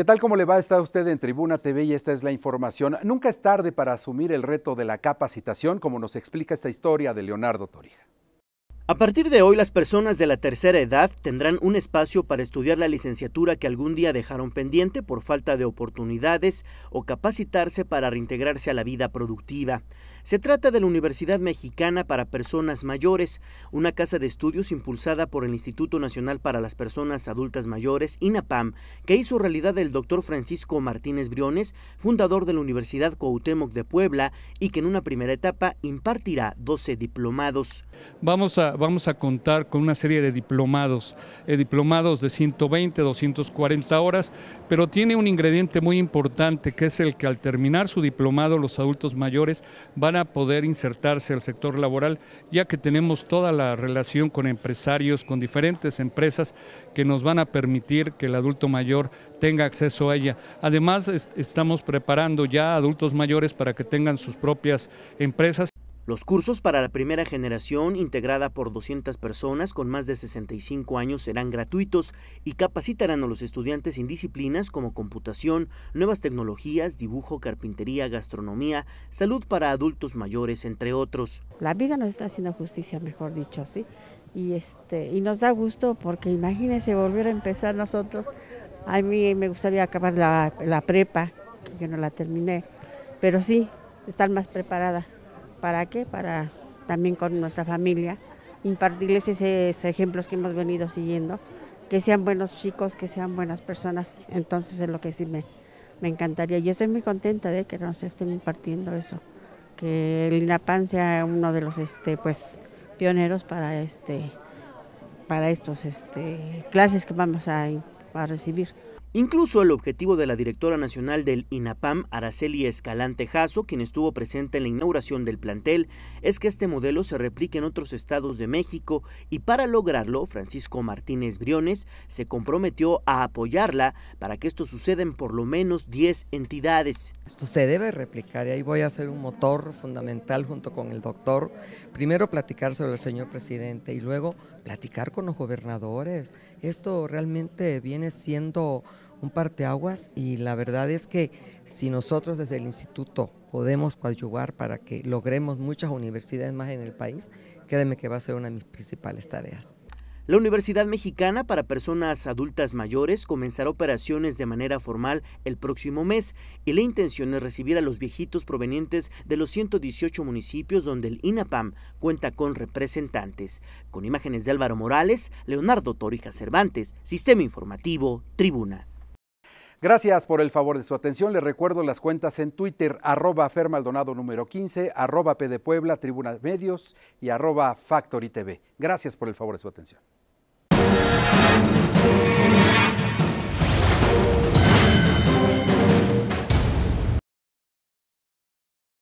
¿Qué tal? ¿Cómo le va? Está usted en Tribuna TV y esta es la información. Nunca es tarde para asumir el reto de la capacitación, como nos explica esta historia de Leonardo Torija. A partir de hoy, las personas de la tercera edad tendrán un espacio para estudiar la licenciatura que algún día dejaron pendiente por falta de oportunidades o capacitarse para reintegrarse a la vida productiva. Se trata de la Universidad Mexicana para Personas Mayores, una casa de estudios impulsada por el Instituto Nacional para las Personas Adultas Mayores, INAPAM, que hizo realidad el doctor Francisco Martínez Briones, fundador de la Universidad Cuauhtémoc de Puebla, y que en una primera etapa impartirá 12 diplomados. Vamos a, vamos a contar con una serie de diplomados, eh, diplomados de 120, 240 horas, pero tiene un ingrediente muy importante que es el que al terminar su diplomado los adultos mayores van a poder insertarse al sector laboral, ya que tenemos toda la relación con empresarios, con diferentes empresas que nos van a permitir que el adulto mayor tenga acceso a ella. Además, estamos preparando ya adultos mayores para que tengan sus propias empresas los cursos para la primera generación, integrada por 200 personas con más de 65 años, serán gratuitos y capacitarán a los estudiantes en disciplinas como computación, nuevas tecnologías, dibujo, carpintería, gastronomía, salud para adultos mayores, entre otros. La vida nos está haciendo justicia, mejor dicho, ¿sí? Y, este, y nos da gusto porque imagínense volver a empezar nosotros. A mí me gustaría acabar la, la prepa, que yo no la terminé, pero sí, estar más preparada. ¿Para qué? Para también con nuestra familia impartirles esos ejemplos que hemos venido siguiendo, que sean buenos chicos, que sean buenas personas. Entonces es lo que sí me, encantaría. Y estoy muy contenta de que nos estén impartiendo eso, que el INAPAN sea uno de los este, pues, pioneros para, este, para estos este, clases que vamos a recibir. Incluso el objetivo de la directora nacional del INAPAM, Araceli Escalante Jasso, quien estuvo presente en la inauguración del plantel, es que este modelo se replique en otros estados de México y para lograrlo, Francisco Martínez Briones se comprometió a apoyarla para que esto suceda en por lo menos 10 entidades. Esto se debe replicar y ahí voy a ser un motor fundamental junto con el doctor. Primero platicar sobre el señor presidente y luego platicar con los gobernadores. Esto realmente viene siendo un aguas y la verdad es que si nosotros desde el instituto podemos coadyuvar para que logremos muchas universidades más en el país, créeme que va a ser una de mis principales tareas. La Universidad Mexicana para Personas Adultas Mayores comenzará operaciones de manera formal el próximo mes y la intención es recibir a los viejitos provenientes de los 118 municipios donde el INAPAM cuenta con representantes. Con imágenes de Álvaro Morales, Leonardo Torija Cervantes, Sistema Informativo, Tribuna. Gracias por el favor de su atención. Les recuerdo las cuentas en Twitter, arroba fermaldonado número 15, arroba puebla tribuna medios y arroba factory tv. Gracias por el favor de su atención.